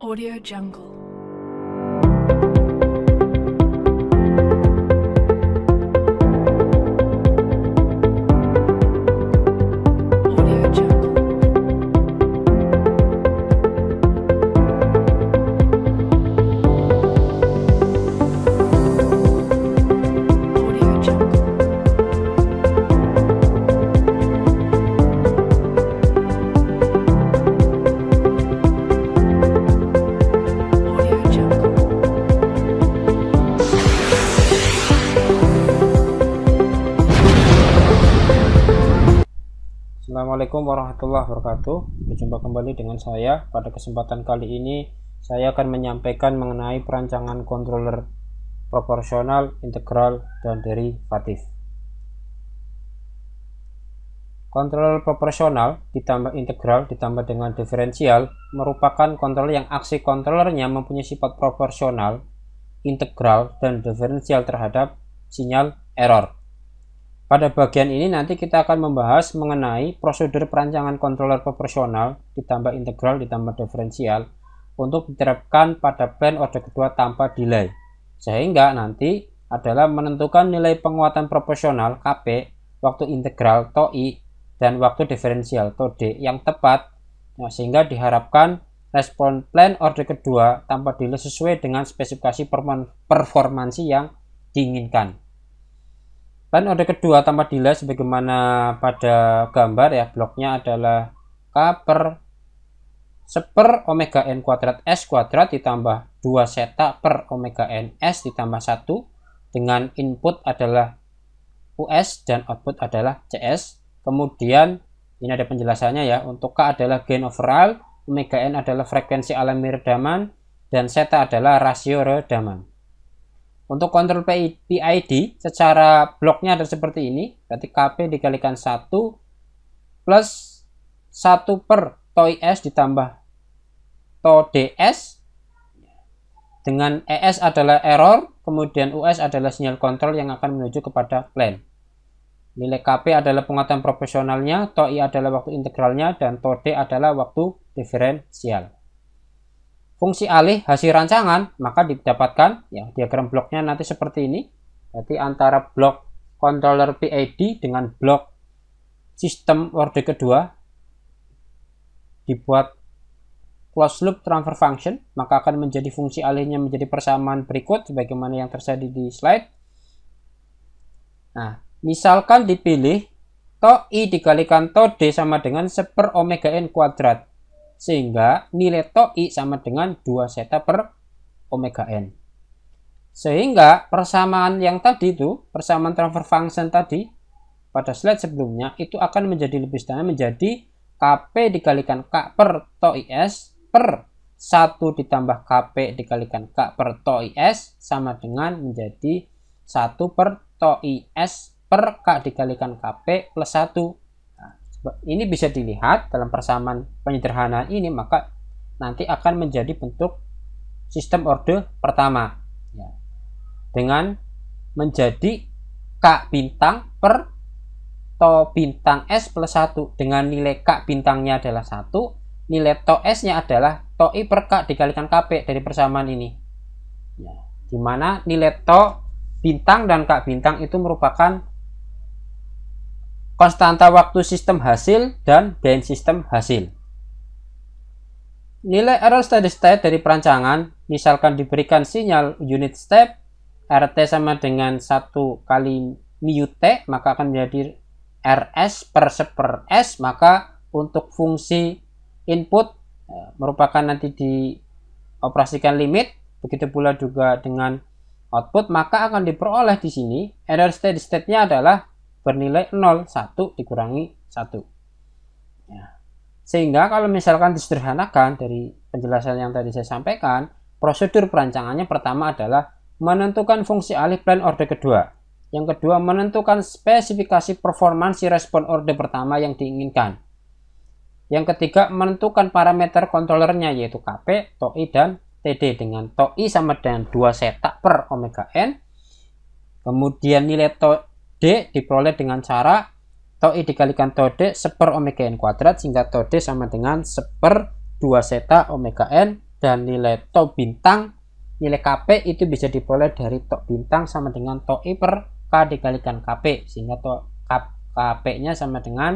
Audio Jungle. Assalamualaikum warahmatullahi wabarakatuh. Berjumpa kembali dengan saya. Pada kesempatan kali ini, saya akan menyampaikan mengenai perancangan controller proporsional, integral, dan derivatif. Controller proporsional ditambah integral ditambah dengan diferensial merupakan controller yang aksi kontrolernya mempunyai sifat proporsional, integral, dan diferensial terhadap sinyal error. Pada bagian ini nanti kita akan membahas mengenai prosedur perancangan kontroler proporsional ditambah integral ditambah diferensial untuk diterapkan pada plan order kedua tanpa delay. Sehingga nanti adalah menentukan nilai penguatan proporsional KP, waktu integral TOI, dan waktu diferensial TOD yang tepat nah, sehingga diharapkan respon plan order kedua tanpa delay sesuai dengan spesifikasi performansi yang diinginkan. Dan order kedua tanpa delay sebagaimana pada gambar ya bloknya adalah K per seper omega n kuadrat s kuadrat ditambah 2 seta per omega n s ditambah 1 dengan input adalah US dan output adalah CS. Kemudian ini ada penjelasannya ya untuk K adalah gain overall, omega n adalah frekuensi alami redaman dan seta adalah rasio redaman. Untuk kontrol PID secara bloknya ada seperti ini. Berarti KP dikalikan 1 plus 1 per toy S ditambah to DS. Dengan ES adalah error, kemudian US adalah sinyal kontrol yang akan menuju kepada plan. Nilai KP adalah penguatan profesionalnya, ToI adalah waktu integralnya, dan to D adalah waktu diferensial fungsi alih hasil rancangan, maka didapatkan ya diagram bloknya nanti seperti ini. Jadi antara blok controller PID dengan blok sistem order kedua dibuat close loop transfer function, maka akan menjadi fungsi alihnya menjadi persamaan berikut sebagaimana yang terjadi di slide. Nah, misalkan dipilih to i dikalikan to d sama dengan seper omega n kuadrat sehingga nilai TOI sama dengan 2 zeta per omega n. Sehingga persamaan yang tadi itu, persamaan transfer function tadi pada slide sebelumnya itu akan menjadi lebih standar menjadi KP dikalikan K per TOIS per 1 ditambah KP dikalikan K per TOIS sama dengan menjadi 1 per TOIS per K dikalikan KP plus 1 ini bisa dilihat dalam persamaan penyederhanaan ini maka nanti akan menjadi bentuk sistem orde pertama ya. dengan menjadi K bintang per to bintang S plus 1 dengan nilai K bintangnya adalah 1 nilai to S nya adalah to I per K dikalikan KP dari persamaan ini ya. dimana nilai to bintang dan K bintang itu merupakan konstanta waktu sistem hasil, dan gain sistem hasil. Nilai error steady state dari perancangan, misalkan diberikan sinyal unit step, RT sama dengan 1 kali mu T, maka akan menjadi RS per seper per S, maka untuk fungsi input eh, merupakan nanti dioperasikan limit, begitu pula juga dengan output, maka akan diperoleh di sini error steady state-nya adalah bernilai 0, 1 dikurangi 1. Ya. Sehingga kalau misalkan disederhanakan dari penjelasan yang tadi saya sampaikan, prosedur perancangannya pertama adalah menentukan fungsi alih plan order kedua. Yang kedua, menentukan spesifikasi performansi respon order pertama yang diinginkan. Yang ketiga, menentukan parameter kontrolernya yaitu KP, TOI, dan TD dengan TOI sama dengan 2 setak per omega N. Kemudian nilai D diperoleh dengan cara tau i dikalikan tau D seper omega N kuadrat sehingga tau D sama dengan seper 2 zeta omega N dan nilai tau bintang nilai KP itu bisa diperoleh dari tau bintang sama dengan tau i per K dikalikan KP sehingga tau KP-nya sama dengan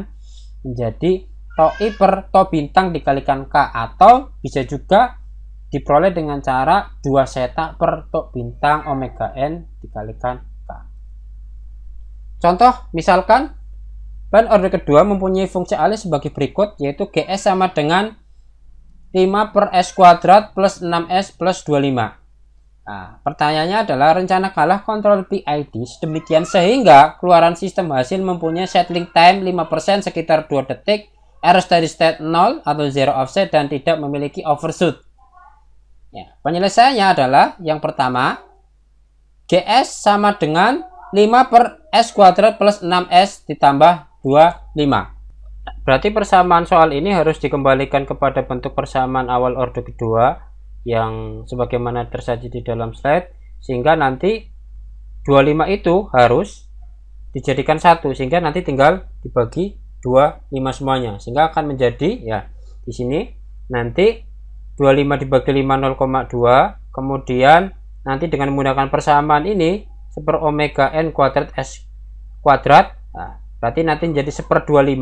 menjadi tau I per tau bintang dikalikan K atau bisa juga diperoleh dengan cara 2 seta per tau bintang omega N dikalikan Contoh, misalkan ban order kedua mempunyai fungsi alis sebagai berikut, yaitu GS sama dengan 5 per S kuadrat plus 6S plus 25. Nah, pertanyaannya adalah rencana kalah kontrol PID sedemikian sehingga keluaran sistem hasil mempunyai settling time 5% sekitar 2 detik, r steady state 0 atau 0 offset dan tidak memiliki overshoot. Ya, penyelesaiannya adalah yang pertama, GS sama dengan 5 per S kuadrat plus 6S ditambah 25. Berarti persamaan soal ini harus dikembalikan kepada bentuk persamaan awal ordo kedua yang sebagaimana tersaji di dalam slide sehingga nanti 25 itu harus dijadikan satu sehingga nanti tinggal dibagi 25 semuanya sehingga akan menjadi ya di sini nanti 25 dibagi 5 0,2 kemudian nanti dengan menggunakan persamaan ini seper omega n kuadrat s kuadrat nah, berarti nanti jadi seper 25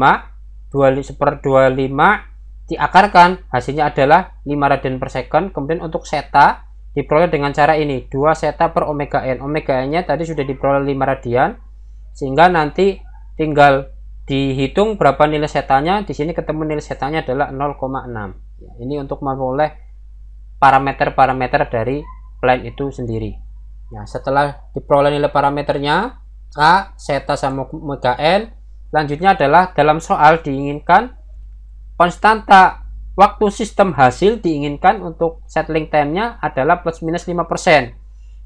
2 seper 25 diakarkan hasilnya adalah 5 radian per second kemudian untuk seta diperoleh dengan cara ini 2 seta per omega n omega n nya tadi sudah diperoleh 5 radian sehingga nanti tinggal dihitung berapa nilai setanya di sini ketemu nilai setanya adalah 0,6 ya, ini untuk memperoleh parameter-parameter dari plan itu sendiri Nah, setelah diperoleh nilai parameternya A, zeta sama omega N, selanjutnya adalah dalam soal diinginkan konstanta waktu sistem hasil diinginkan untuk settling time-nya adalah plus minus 5%.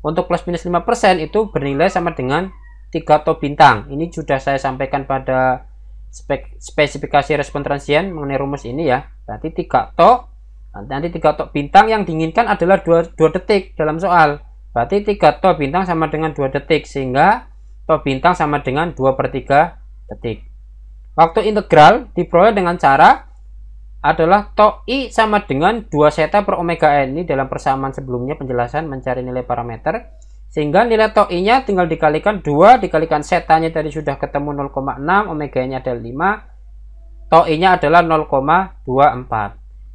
Untuk plus minus 5% itu bernilai sama dengan 3 to bintang. Ini sudah saya sampaikan pada spek, spesifikasi respon transient mengenai rumus ini ya. Berarti 3 to nanti 3 to bintang yang diinginkan adalah 2, 2 detik dalam soal. Berarti 3 to bintang sama dengan 2 detik, sehingga to bintang sama dengan 2 per 3 detik. Waktu integral diperoleh dengan cara adalah to i sama dengan 2 seta per omega n. Ini dalam persamaan sebelumnya penjelasan mencari nilai parameter. Sehingga nilai to i-nya tinggal dikalikan 2, dikalikan setanya tadi sudah ketemu 0,6, omega nya adalah 5, to i-nya adalah 0,24.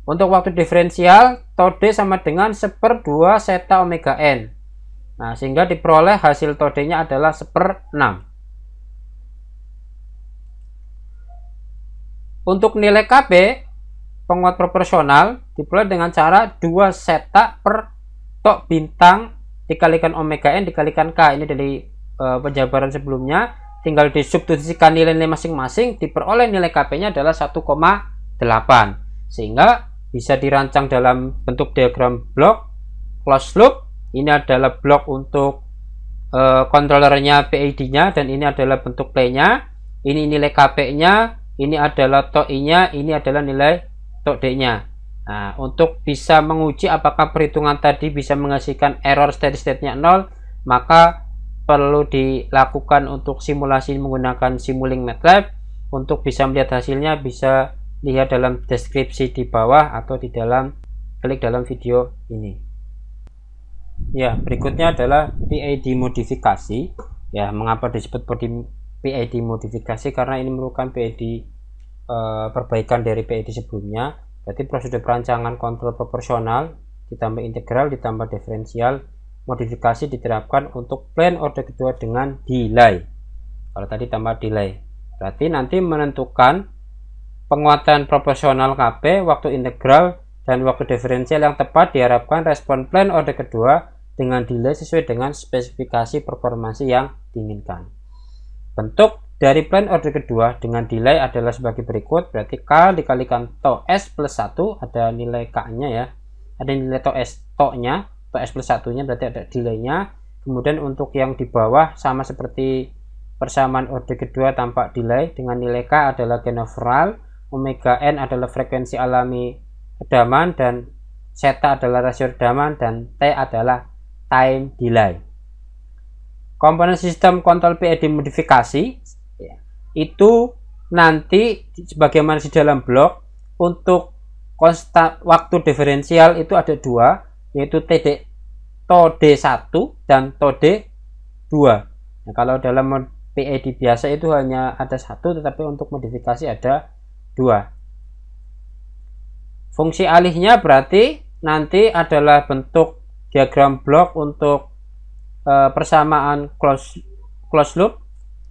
Untuk waktu diferensial, tau d sama dengan 1 per 2 seta omega n. Nah, sehingga diperoleh hasil todenya adalah seper 6. Untuk nilai KB, penguat proporsional diperoleh dengan cara 2 seta per tok bintang dikalikan omega n dikalikan k. Ini dari e, penjabaran sebelumnya. Tinggal disubstitusikan nilai-nilai masing-masing, diperoleh nilai kp nya adalah 1,8. Sehingga bisa dirancang dalam bentuk diagram blok close loop ini adalah blok untuk kontrolernya eh, uh, PID-nya dan ini adalah bentuk play-nya ini nilai KP-nya ini adalah TOI-nya ini adalah nilai TOD-nya nah untuk bisa menguji apakah perhitungan tadi bisa menghasilkan error steady state-nya 0 maka perlu dilakukan untuk simulasi menggunakan Simulink MATLAB untuk bisa melihat hasilnya bisa lihat dalam deskripsi di bawah atau di dalam klik dalam video ini Ya, berikutnya adalah PID modifikasi. Ya, mengapa disebut PID modifikasi? Karena ini merupakan PID e, eh, perbaikan dari PID sebelumnya. Berarti prosedur perancangan kontrol proporsional ditambah integral ditambah diferensial modifikasi diterapkan untuk plan order kedua dengan delay. Kalau tadi tambah delay. Berarti nanti menentukan penguatan proporsional KP, waktu integral, dan waktu diferensial yang tepat diharapkan respon plan order kedua dengan delay sesuai dengan spesifikasi performansi yang diinginkan. Bentuk dari plan order kedua dengan delay adalah sebagai berikut, berarti K dikalikan to S plus 1, ada nilai K-nya ya, ada nilai to S, to nya to S plus 1-nya berarti ada delay-nya, kemudian untuk yang di bawah sama seperti persamaan order kedua tampak delay dengan nilai K adalah general, omega N adalah frekuensi alami redaman, dan zeta adalah rasio daman dan T adalah time delay. Komponen sistem kontrol PID e modifikasi itu nanti sebagaimana di dalam blok untuk konstan waktu diferensial itu ada dua yaitu TD tod 1 dan tod 2 nah, kalau dalam PID e biasa itu hanya ada satu tetapi untuk modifikasi ada dua fungsi alihnya berarti nanti adalah bentuk diagram blok untuk uh, persamaan close close loop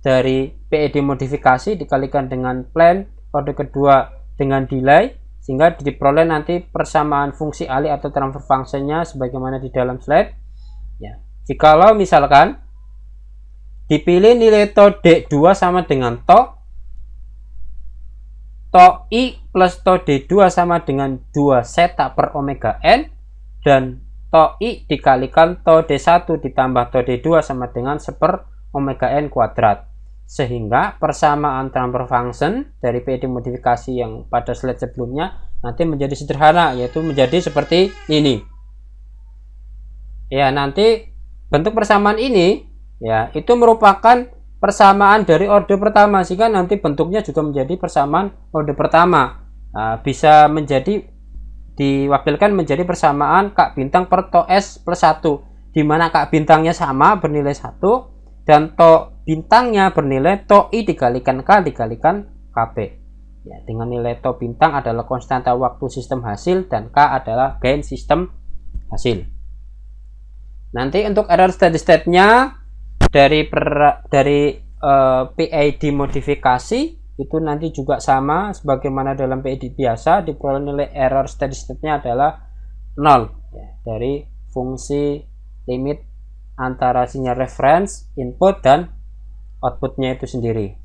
dari PED modifikasi dikalikan dengan plan order kedua dengan delay sehingga diperoleh nanti persamaan fungsi alih atau transfer fungsinya sebagaimana di dalam slide ya jikalau misalkan dipilih nilai to D2 sama dengan to to I plus to D2 sama dengan 2 seta per omega N dan to i dikalikan to d1 ditambah to d2 sama dengan seper omega n kuadrat sehingga persamaan transfer function dari PD modifikasi yang pada slide sebelumnya nanti menjadi sederhana yaitu menjadi seperti ini ya nanti bentuk persamaan ini ya itu merupakan persamaan dari orde pertama sehingga nanti bentuknya juga menjadi persamaan orde pertama nah, bisa menjadi diwakilkan menjadi persamaan Kak bintang per to S plus 1 di mana Kak bintangnya sama bernilai 1 dan to bintangnya bernilai to I dikalikan K dikalikan kp ya, dengan nilai to bintang adalah konstanta waktu sistem hasil dan K adalah gain sistem hasil nanti untuk error steady state nya dari per, dari uh, eh, PID modifikasi itu nanti juga sama sebagaimana dalam PID biasa diperoleh nilai error statistiknya adalah 0 ya, dari fungsi limit antara sinyal reference input dan outputnya itu sendiri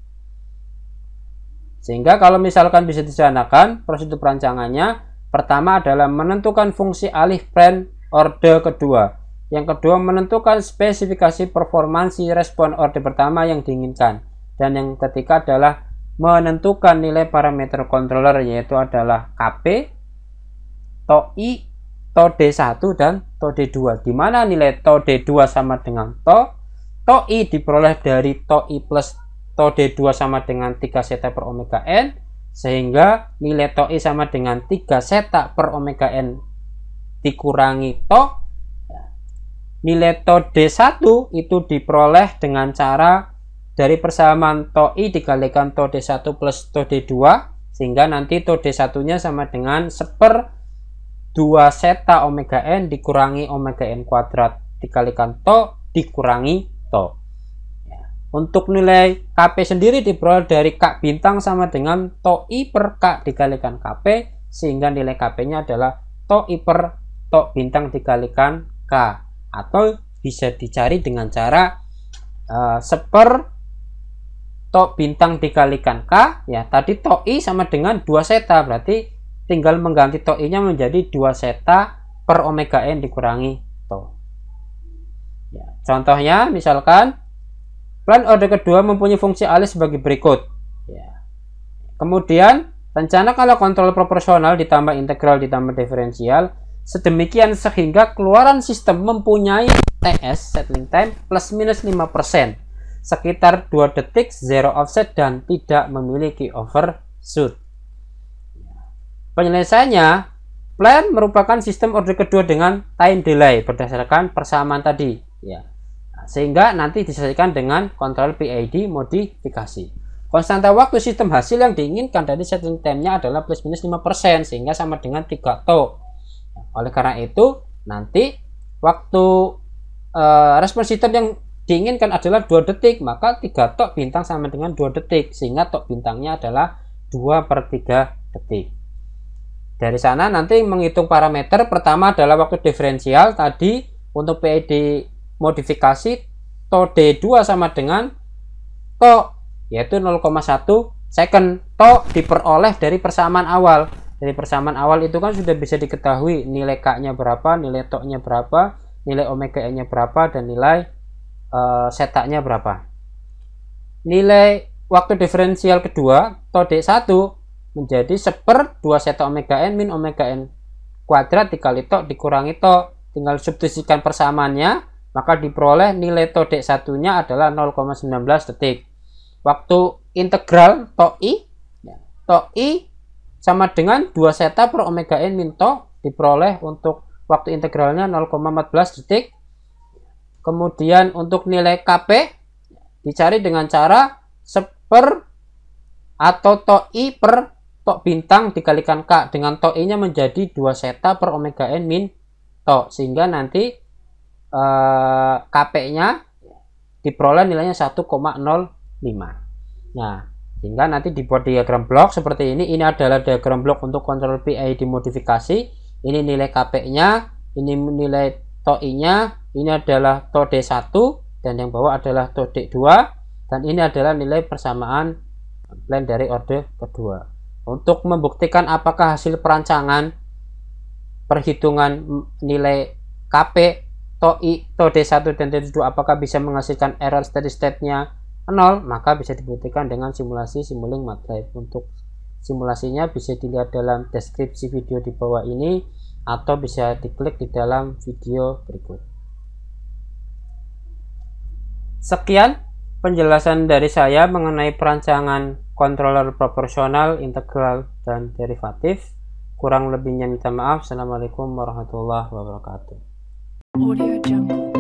sehingga kalau misalkan bisa disanakan prosedur perancangannya pertama adalah menentukan fungsi alih friend orde kedua yang kedua menentukan spesifikasi performansi respon orde pertama yang diinginkan dan yang ketiga adalah menentukan nilai parameter controller yaitu adalah KP, TOI, TOD1 dan TOD2. Di mana nilai TOD2 sama dengan TO, TOI diperoleh dari TOI plus TOD2 sama dengan 3 seta per omega n sehingga nilai TOI sama dengan 3 seta per omega n dikurangi TO nilai TOD1 itu diperoleh dengan cara dari persamaan to i dikalikan to d1 plus to d2 sehingga nanti to d1 nya sama dengan seper 2 seta omega n dikurangi omega n kuadrat dikalikan to dikurangi to ya. untuk nilai KP sendiri diperoleh dari K bintang sama dengan to i per K dikalikan KP sehingga nilai KP nya adalah to i per to bintang dikalikan K atau bisa dicari dengan cara uh, seper tok bintang dikalikan k ya tadi to i sama dengan 2 seta berarti tinggal mengganti to i nya menjadi 2 seta per omega n dikurangi to ya, contohnya misalkan plan order kedua mempunyai fungsi alis sebagai berikut ya. kemudian rencana kalau kontrol proporsional ditambah integral ditambah diferensial sedemikian sehingga keluaran sistem mempunyai TS settling time plus minus 5% sekitar 2 detik, zero offset dan tidak memiliki overshoot. Penyelesaiannya, plan merupakan sistem order kedua dengan time delay berdasarkan persamaan tadi. Ya. Sehingga nanti diselesaikan dengan kontrol PID modifikasi. Konstanta waktu sistem hasil yang diinginkan dari setting time-nya adalah plus minus 5% sehingga sama dengan 3 tau. Oleh karena itu, nanti waktu uh, respon sistem yang diinginkan adalah 2 detik maka 3 tok bintang sama dengan 2 detik sehingga tok bintangnya adalah 2 per 3 detik dari sana nanti menghitung parameter pertama adalah waktu diferensial tadi untuk PID e modifikasi to D2 sama dengan to yaitu 0,1 second to diperoleh dari persamaan awal dari persamaan awal itu kan sudah bisa diketahui nilai K nya berapa nilai to nya berapa nilai omega n nya berapa dan nilai Eh, setaknya berapa nilai waktu diferensial kedua atau D1 menjadi seper 2 seta omega n min omega n kuadrat dikali tok dikurangi tok tinggal substitusikan persamaannya maka diperoleh nilai to D1 nya adalah 0,19 detik waktu integral to I ya, to I sama dengan 2 seta per omega n min to diperoleh untuk waktu integralnya 0,14 detik Kemudian untuk nilai KP dicari dengan cara seper atau to'i per tok bintang dikalikan K dengan to'i-nya menjadi 2 seta per omega n min to sehingga nanti eh, KP-nya diperoleh nilainya 1,05 nah sehingga nanti dibuat diagram blok seperti ini ini adalah diagram blok untuk kontrol PI dimodifikasi ini nilai KP-nya ini nilai to'inya ini adalah to D1 dan yang bawah adalah to D2 dan ini adalah nilai persamaan plan dari order kedua untuk membuktikan apakah hasil perancangan perhitungan nilai KP Toi I, to D1 dan D2 apakah bisa menghasilkan error steady state-nya 0 maka bisa dibuktikan dengan simulasi simuling MATLAB untuk simulasinya bisa dilihat dalam deskripsi video di bawah ini atau bisa diklik di dalam video berikut. Sekian penjelasan dari saya mengenai perancangan controller proporsional, integral, dan derivatif. Kurang lebihnya minta maaf. Assalamualaikum warahmatullahi wabarakatuh. Audio Jungle.